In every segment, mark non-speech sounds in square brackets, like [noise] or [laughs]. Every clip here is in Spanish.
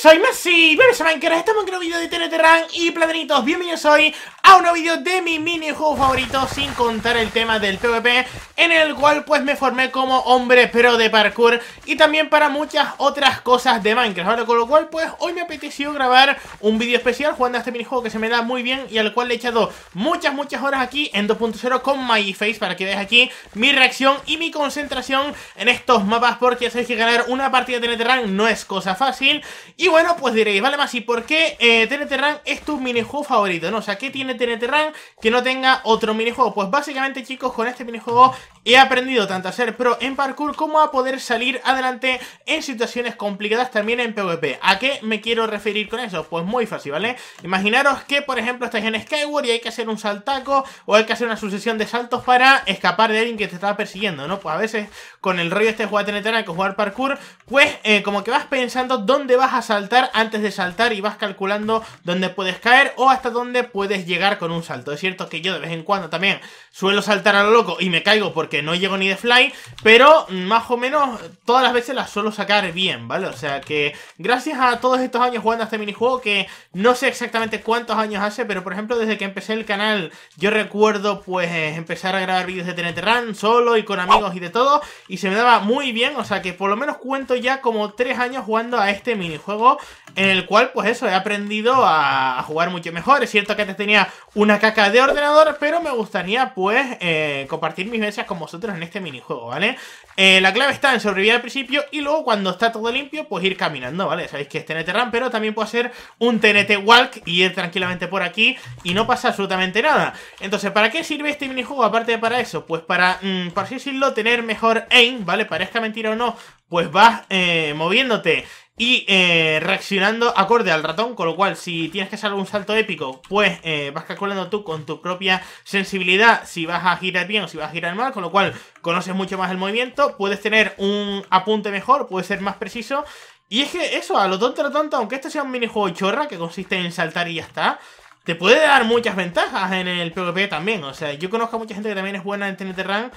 Soy Messi, bebés a Minecraft estamos en un video de TNT Run y Pladeritos, bienvenidos hoy a un video de mi minijuego favorito sin contar el tema del PvP en el cual pues me formé como hombre pero de parkour y también para muchas otras cosas de Minecraft ahora con lo cual pues hoy me apeteció grabar un vídeo especial jugando a este minijuego que se me da muy bien y al cual le he echado muchas muchas horas aquí en 2.0 con MyFace para que veáis aquí mi reacción y mi concentración en estos mapas porque ya sabéis que ganar una partida de TNT no es cosa fácil y bueno pues diréis vale más y por qué eh, TNT Run es tu minijuego favorito no o sea qué tiene TNT este Run que no tenga otro minijuego. Pues básicamente chicos, con este minijuego he aprendido tanto a ser pro en parkour como a poder salir adelante en situaciones complicadas también en PvP. ¿A qué me quiero referir con eso? Pues muy fácil, ¿vale? Imaginaros que, por ejemplo, estáis en Skyward y hay que hacer un saltaco o hay que hacer una sucesión de saltos para escapar de alguien que te está persiguiendo, ¿no? Pues a veces con el rollo este de jugar Run, que jugar parkour, pues eh, como que vas pensando dónde vas a saltar antes de saltar y vas calculando dónde puedes caer o hasta dónde puedes llegar con un salto. Es cierto que yo de vez en cuando también suelo saltar a lo loco y me caigo porque no llego ni de fly, pero más o menos todas las veces las suelo sacar bien, ¿vale? O sea que gracias a todos estos años jugando a este minijuego que no sé exactamente cuántos años hace, pero por ejemplo desde que empecé el canal yo recuerdo pues eh, empezar a grabar vídeos de TNT Run solo y con amigos y de todo y se me daba muy bien, o sea que por lo menos cuento ya como tres años jugando a este minijuego en el cual pues eso, he aprendido a jugar mucho mejor, es cierto que antes tenía una caca de ordenador, pero me gustaría pues eh, compartir mis veces con vosotros en este minijuego, ¿vale? Eh, la clave está en sobrevivir al principio y luego cuando está todo limpio pues ir caminando, ¿vale? Sabéis que es TNT Run, pero también puedo hacer un TNT Walk y ir tranquilamente por aquí y no pasa absolutamente nada. Entonces, ¿para qué sirve este minijuego aparte de para eso? Pues para, mm, por así decirlo, tener mejor aim, ¿vale? Parezca mentira o no, pues vas eh, moviéndote y eh, reaccionando acorde al ratón, con lo cual si tienes que hacer un salto épico, pues eh, vas calculando tú con tu propia sensibilidad si vas a girar bien o si vas a girar mal, con lo cual conoces mucho más el movimiento, puedes tener un apunte mejor, puedes ser más preciso. Y es que eso, a lo tonto, a lo tonto, aunque este sea un minijuego chorra que consiste en saltar y ya está, te puede dar muchas ventajas en el PvP también. O sea, yo conozco a mucha gente que también es buena en TNT Run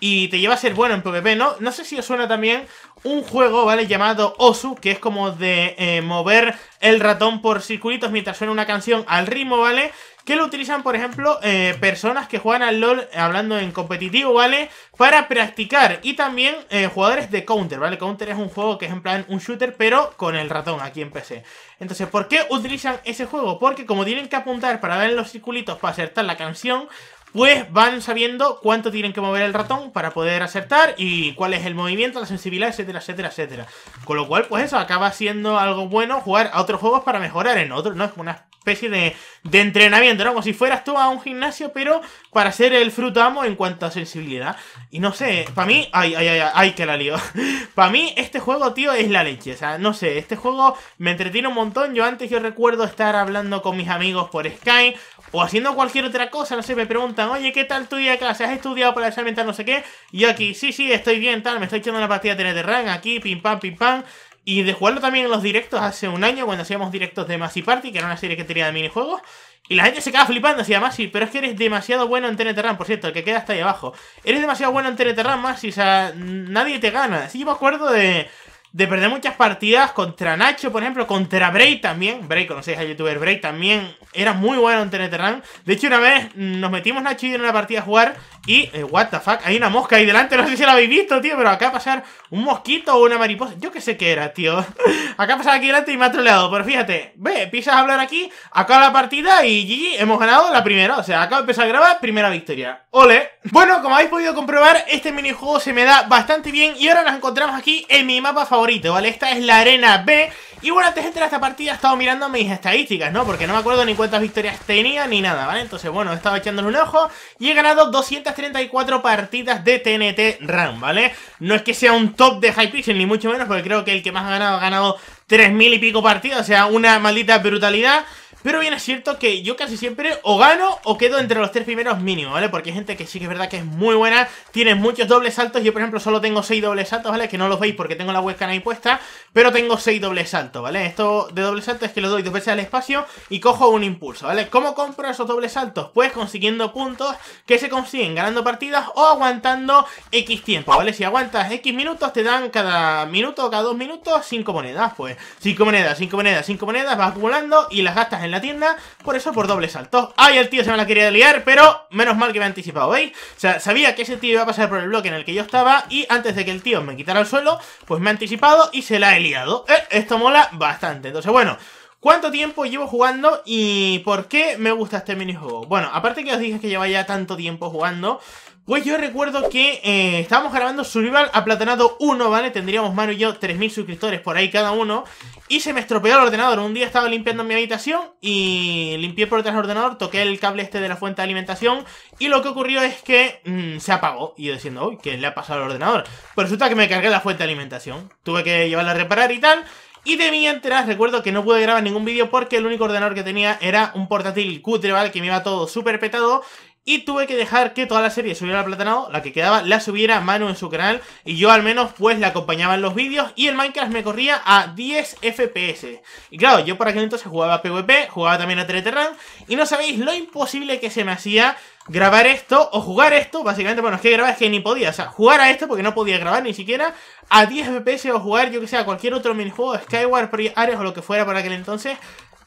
y te lleva a ser bueno en PvP, ¿no? No sé si os suena también un juego, ¿vale? Llamado Osu, que es como de eh, mover el ratón por circulitos mientras suena una canción al ritmo, ¿vale? que lo utilizan, por ejemplo, eh, personas que juegan al LOL, eh, hablando en competitivo, ¿vale? Para practicar. Y también eh, jugadores de Counter, ¿vale? Counter es un juego que es en plan un shooter, pero con el ratón aquí en PC. Entonces, ¿por qué utilizan ese juego? Porque como tienen que apuntar para ver los circulitos para acertar la canción, pues van sabiendo cuánto tienen que mover el ratón para poder acertar y cuál es el movimiento, la sensibilidad, etcétera, etcétera, etcétera. Con lo cual, pues eso, acaba siendo algo bueno jugar a otros juegos para mejorar en otros, ¿no? Es como una especie de, entrenamiento, ¿no? Como si fueras tú a un gimnasio, pero para ser el fruto amo en cuanto a sensibilidad. Y no sé, para mí, ay, ay, ay, ay, que la lío. [laughs] para mí, este juego, tío, es la leche. O sea, no sé, este juego me entretiene un montón. Yo antes yo recuerdo estar hablando con mis amigos por Skype o haciendo cualquier otra cosa, no sé, me preguntan, oye, ¿qué tal tu día de clase? ¿Has estudiado para el tal, no sé qué? Y aquí, sí, sí, estoy bien, tal, me estoy echando una partida de Run aquí, pim pam, pim pam. Y de jugarlo también en los directos hace un año, cuando hacíamos directos de Massive Party, que era una serie que tenía de minijuegos. Y la gente se queda flipando, decía, Masi, pero es que eres demasiado bueno en Run, por cierto, el que queda hasta ahí abajo. Eres demasiado bueno en Run, Masi, o sea, nadie te gana. Sí, yo me acuerdo de de perder muchas partidas contra Nacho, por ejemplo, contra Bray también. Bray, conocéis al youtuber Bray, también era muy bueno en Run. De hecho, una vez nos metimos Nacho y yo en una partida a jugar y, eh, what the fuck, hay una mosca ahí delante, no sé si la habéis visto, tío, pero acaba a pasar un mosquito o una mariposa, yo qué sé qué era, tío. [laughs] acaba a pasar aquí delante y me ha troleado, pero fíjate, ve, empiezas a hablar aquí, acaba la partida y hemos ganado la primera, o sea, acaba de empezar a grabar, primera victoria. ¡Ole! Bueno, como habéis podido comprobar, este minijuego se me da bastante bien y ahora nos encontramos aquí en mi mapa favorito, ¿vale? Esta es la arena B y bueno, antes de entrar a esta partida he estado mirando mis estadísticas, ¿no? Porque no me acuerdo ni cuántas victorias tenía ni nada, ¿vale? Entonces, bueno, he estado echándole un ojo y he ganado 200 34 partidas de TNT RAM, ¿vale? No es que sea un top de High Hypixel, ni mucho menos, porque creo que el que más ha ganado ha ganado 3.000 y pico partidas, o sea, una maldita brutalidad. Pero bien es cierto que yo casi siempre o gano o quedo entre los tres primeros mínimos, ¿vale? Porque hay gente que sí que es verdad que es muy buena, tiene muchos dobles saltos. Yo, por ejemplo, solo tengo seis dobles saltos, ¿vale? Que no los veis porque tengo la webcam ahí puesta, pero tengo seis dobles saltos, ¿vale? Esto de doble salto es que lo doy dos veces al espacio y cojo un impulso, ¿vale? ¿Cómo compro esos dobles saltos? Pues consiguiendo puntos que se consiguen ganando partidas o aguantando X tiempo, ¿vale? Si aguantas X minutos, te dan cada minuto o cada dos minutos cinco monedas, pues Cinco monedas, cinco monedas, cinco monedas, vas acumulando y las gastas en en la tienda, por eso por doble salto. ¡Ay, el tío se me la quería liar! Pero menos mal que me ha anticipado, ¿veis? O sea, sabía que ese tío iba a pasar por el bloque en el que yo estaba y antes de que el tío me quitara el suelo, pues me ha anticipado y se la he liado. Eh, esto mola bastante. Entonces, bueno... ¿Cuánto tiempo llevo jugando y por qué me gusta este minijuego? Bueno, aparte que os dije que lleva ya tanto tiempo jugando, pues yo recuerdo que eh, estábamos grabando Survival Aplatanado 1, ¿vale? Tendríamos Manu y yo 3.000 suscriptores por ahí cada uno. Y se me estropeó el ordenador. Un día estaba limpiando mi habitación y limpié por detrás el ordenador, toqué el cable este de la fuente de alimentación y lo que ocurrió es que mm, se apagó. Y yo diciendo, uy, ¿qué le ha pasado al ordenador? Pues resulta que me cargué la fuente de alimentación. Tuve que llevarla a reparar y tal. Y de mi entera recuerdo que no pude grabar ningún vídeo porque el único ordenador que tenía era un portátil cutre, Que me iba todo súper petado y tuve que dejar que toda la serie subiera a Platanado, la que quedaba la subiera Manu en su canal y yo al menos pues la acompañaba en los vídeos y el Minecraft me corría a 10 FPS. Y claro, yo por aquel entonces jugaba PvP, jugaba también a Teleterran y no sabéis lo imposible que se me hacía grabar esto o jugar esto, básicamente, bueno, es que grabar es que ni podía, o sea, jugar a esto porque no podía grabar ni siquiera a 10 FPS o jugar, yo que sé, a cualquier otro minijuego, Skyward, Ares o lo que fuera para aquel entonces,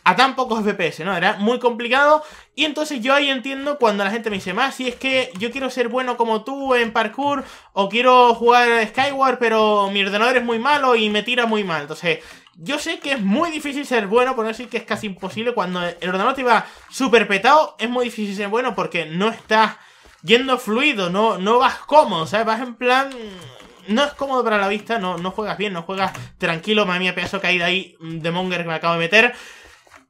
a tan pocos FPS, ¿no? Era muy complicado. Y entonces yo ahí entiendo cuando la gente me dice, más si es que yo quiero ser bueno como tú en parkour, o quiero jugar Skyward, pero mi ordenador es muy malo y me tira muy mal. Entonces, yo sé que es muy difícil ser bueno, por no decir que es casi imposible. Cuando el ordenador te va súper petado, es muy difícil ser bueno porque no estás yendo fluido, no, no vas cómodo, ¿sabes? Vas en plan no es cómodo para la vista, no, juegas bien, no juegas tranquilo, madre mía, pedazo caída ahí de mm, Monger que me acabo de meter.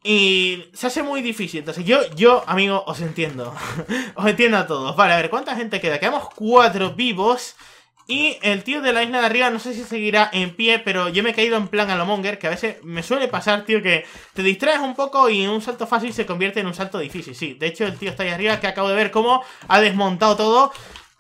Y se hace muy difícil. Entonces, yo, yo, amigo, os entiendo. [laughs] os entiendo a todos. Vale, a ver, ¿cuánta gente queda? Quedamos cuatro vivos. Y el tío de la isla de arriba, no sé si seguirá en pie, pero yo me he caído en plan a lo monger, que a veces me suele pasar, tío, que te distraes un poco y un salto fácil se convierte en un salto difícil. Sí, de hecho, el tío está ahí arriba, que acabo de ver cómo ha desmontado todo.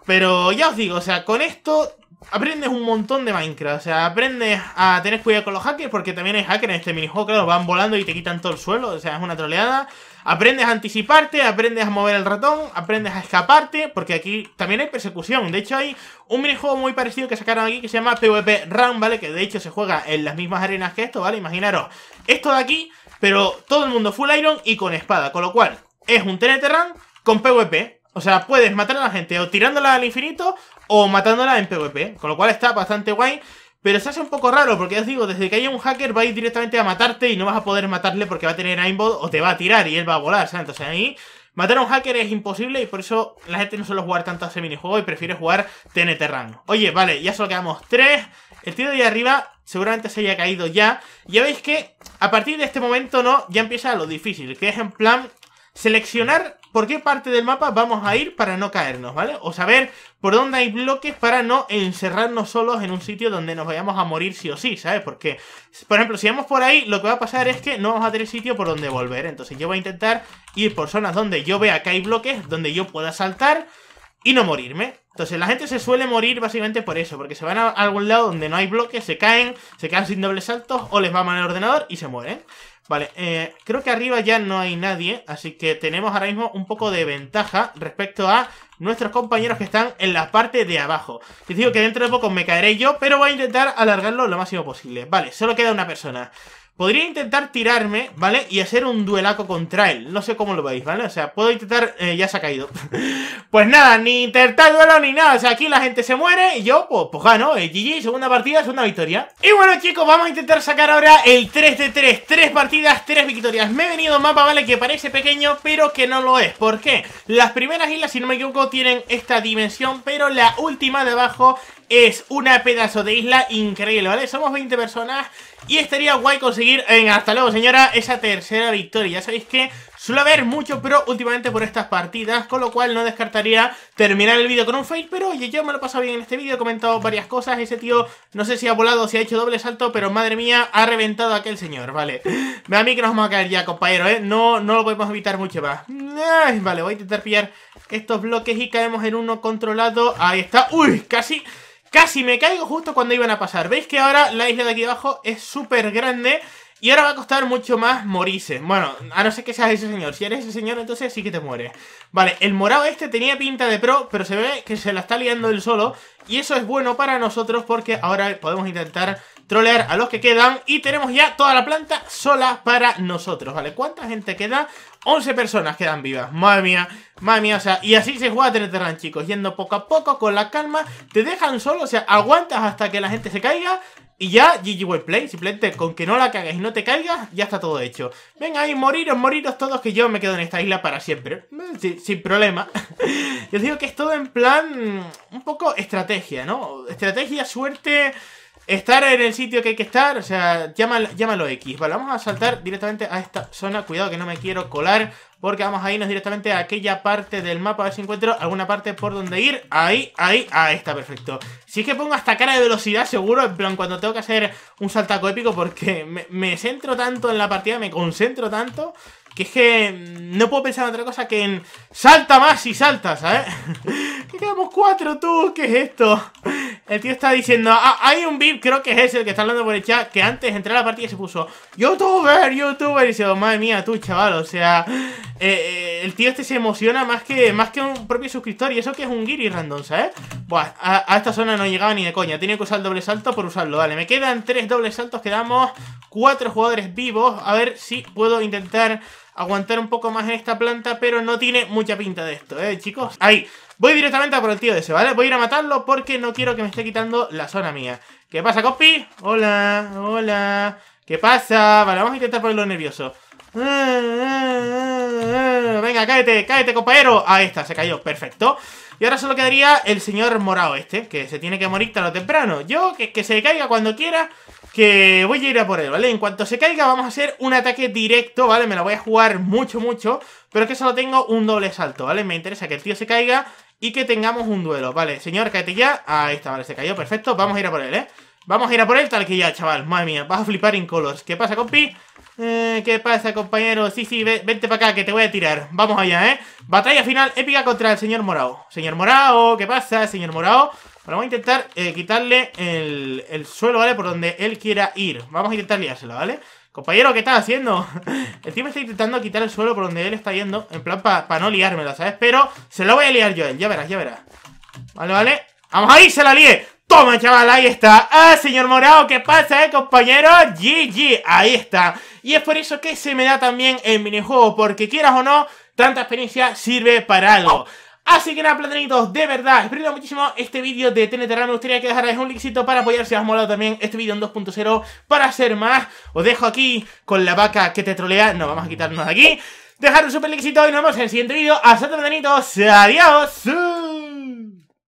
Pero ya os digo, o sea, con esto aprendes un montón de Minecraft. O sea, aprendes a tener cuidado con los hackers, porque también hay hackers en este minijuego, claro, van volando y te quitan todo el suelo. O sea, es una troleada. Aprendes a anticiparte, aprendes a mover el ratón, aprendes a escaparte, porque aquí también hay persecución. De hecho, hay un minijuego muy parecido que sacaron aquí que se llama PvP Run, ¿vale? Que de hecho se juega en las mismas arenas que esto, ¿vale? Imaginaros esto de aquí, pero todo el mundo full iron y con espada. Con lo cual, es un TNT Run con PvP. O sea, puedes matar a la gente o tirándola al infinito o matándola en PvP, con lo cual está bastante guay. Pero se hace un poco raro, porque ya os digo, desde que haya un hacker va a ir directamente a matarte y no vas a poder matarle porque va a tener aimbot o te va a tirar y él va a volar, ¿sabes? Entonces ahí matar a un hacker es imposible y por eso la gente no suele jugar tanto a ese minijuego y prefiere jugar TNT Run. Oye, vale, ya solo quedamos tres. El tío de arriba seguramente se haya caído ya. Ya veis que a partir de este momento, ¿no? Ya empieza lo difícil, que es en plan seleccionar por qué parte del mapa vamos a ir para no caernos, ¿vale? O saber por dónde hay bloques para no encerrarnos solos en un sitio donde nos vayamos a morir sí o sí, ¿sabes? Porque, por ejemplo, si vamos por ahí, lo que va a pasar es que no vamos a tener sitio por donde volver. Entonces yo voy a intentar ir por zonas donde yo vea que hay bloques, donde yo pueda saltar y no morirme. Entonces la gente se suele morir básicamente por eso, porque se van a algún lado donde no hay bloques, se caen, se quedan sin dobles saltos o les va mal el ordenador y se mueren. Vale, eh, creo que arriba ya no hay nadie, así que tenemos ahora mismo un poco de ventaja respecto a nuestros compañeros que están en la parte de abajo. Les digo que dentro de poco me caeré yo, pero voy a intentar alargarlo lo máximo posible. Vale, solo queda una persona. Podría intentar tirarme, ¿vale? Y hacer un duelaco contra él. No sé cómo lo veis, ¿vale? O sea, puedo intentar... Eh, ya se ha caído. [laughs] pues nada, ni intentar duelo ni nada. O sea, aquí la gente se muere y yo, pues, pues gano. GG, eh, segunda partida, segunda victoria. Y bueno, chicos, vamos a intentar sacar ahora el 3 de 3. Tres partidas, tres victorias. Me he venido un mapa, ¿vale? Que parece pequeño, pero que no lo es. ¿Por qué? Las primeras islas, si no me equivoco, tienen esta dimensión, pero la última de abajo es una pedazo de isla increíble, ¿vale? Somos 20 personas y estaría guay conseguir, en hasta luego señora, esa tercera victoria. Ya sabéis que Suele haber mucho pero últimamente por estas partidas, con lo cual no descartaría terminar el vídeo con un fail, pero oye, yo me lo he pasado bien en este vídeo, he comentado varias cosas, ese tío no sé si ha volado o si ha hecho doble salto, pero madre mía, ha reventado a aquel señor, vale. [laughs] Ve a mí que nos vamos a caer ya, compañero, ¿eh? No, no lo podemos evitar mucho más. vale, voy a intentar pillar estos bloques y caemos en uno controlado. Ahí está. Uy, casi... Casi me caigo justo cuando iban a pasar. ¿Veis que ahora la isla de aquí abajo es súper grande? Y ahora va a costar mucho más morirse. Bueno, a no ser que seas ese señor. Si eres ese señor, entonces sí que te mueres. Vale, el morado este tenía pinta de pro, pero se ve que se la está liando él solo. Y eso es bueno para nosotros porque ahora podemos intentar trolear a los que quedan. Y tenemos ya toda la planta sola para nosotros, ¿vale? ¿Cuánta gente queda? 11 personas quedan vivas, madre mía, madre mía, o sea, y así se juega Terran, chicos, yendo poco a poco, con la calma, te dejan solo, o sea, aguantas hasta que la gente se caiga y ya, GG Play, simplemente con que no la cagues y no te caigas, ya está todo hecho. Venga ahí, moriros, moriros todos, que yo me quedo en esta isla para siempre. Eh, sin, sin problema. [laughs] yo digo que es todo en plan, mm, un poco estrategia, ¿no? Estrategia, suerte Estar en el sitio que hay que estar, o sea, llámalo, X. Vale, vamos a saltar directamente a esta zona. Cuidado que no me quiero colar, porque vamos a irnos directamente a aquella parte del mapa. A ver si encuentro alguna parte por donde ir. Ahí, ahí, ahí está, perfecto. Si es que pongo hasta cara de velocidad, seguro, en plan, cuando tengo que hacer un saltaco épico, porque me, centro tanto en la partida, me concentro tanto, que es que no puedo pensar en otra cosa que en... ¡Salta más y saltas, ¿sabes? [laughs] que quedamos cuatro, tú, ¿qué es esto? El tío está diciendo, ah, hay un VIP, creo que es ese el que está hablando por el chat, que antes de a la partida se puso, youtuber, youtuber, y se dijo, oh, madre mía, tú, chaval, o sea, eh, eh, el tío este se emociona más que, más que un propio suscriptor, y eso que es un giri random, ¿sabes? Buah, a, esta zona no llegaba ni de coña, tenía que usar el doble salto por usarlo, vale, me quedan tres dobles saltos, quedamos cuatro jugadores vivos, a ver si puedo intentar aguantar un poco más en esta planta, pero no tiene mucha pinta de esto, ¿eh, chicos? Ahí, voy directamente a por el tío de ese, ¿vale? Voy a ir a matarlo porque no quiero que me esté quitando la zona mía. ¿Qué pasa, Cospi? Hola, hola, ¿qué pasa? Vale, vamos a intentar ponerlo nervioso. Venga, cállate, cállate, compañero. Ahí está, se cayó, perfecto. Y ahora solo quedaría el señor morado este, que se tiene que morir tarde o temprano. Yo, que se caiga cuando quiera, que voy a ir a por él, ¿vale? En cuanto se caiga vamos a hacer un ataque directo, ¿vale? Me lo voy a jugar mucho, mucho, pero que solo tengo un doble salto, ¿vale? Me interesa que el tío se caiga y que tengamos un duelo, ¿vale? Señor, cállate ya. Ahí está, vale, se cayó, perfecto. Vamos a ir a por él, ¿eh? Vamos a ir a por él tal que ya, chaval. Madre mía, vas a flipar en colors. ¿Qué pasa, compi? Eh, ¿Qué pasa, compañero? Sí, sí, vente para acá que te voy a tirar. Vamos allá, ¿eh? Batalla final épica contra el señor Morao. Señor Morao, ¿qué pasa, señor Morao? Pero vamos a intentar eh, quitarle el, el, suelo, ¿vale? Por donde él quiera ir. Vamos a intentar liárselo, ¿vale? Compañero, ¿qué estás haciendo? el tío me está intentando quitar el suelo por donde él está yendo. En plan, para no liármela, ¿sabes? Pero se lo voy a liar yo a él. Ya verás, ya verás. Vale, vale. ¡Vamos ahí! ¡Se la lié! Toma, chaval, ahí está. Ah, señor Morado, ¿qué pasa, eh, compañero? GG, ahí está. Y es por eso que se me da también el minijuego, porque quieras o no, tanta experiencia sirve para algo. Así que nada, platanitos, de verdad, espero muchísimo este vídeo de TNTRA. Me gustaría que dejarais un likecito para apoyar si os ha molado también este vídeo en 2.0 para hacer más. Os dejo aquí con la vaca que te trolea. No, vamos a quitarnos de aquí. Dejar un super likecito y nos vemos en el siguiente vídeo. Hasta platanitos, adiós.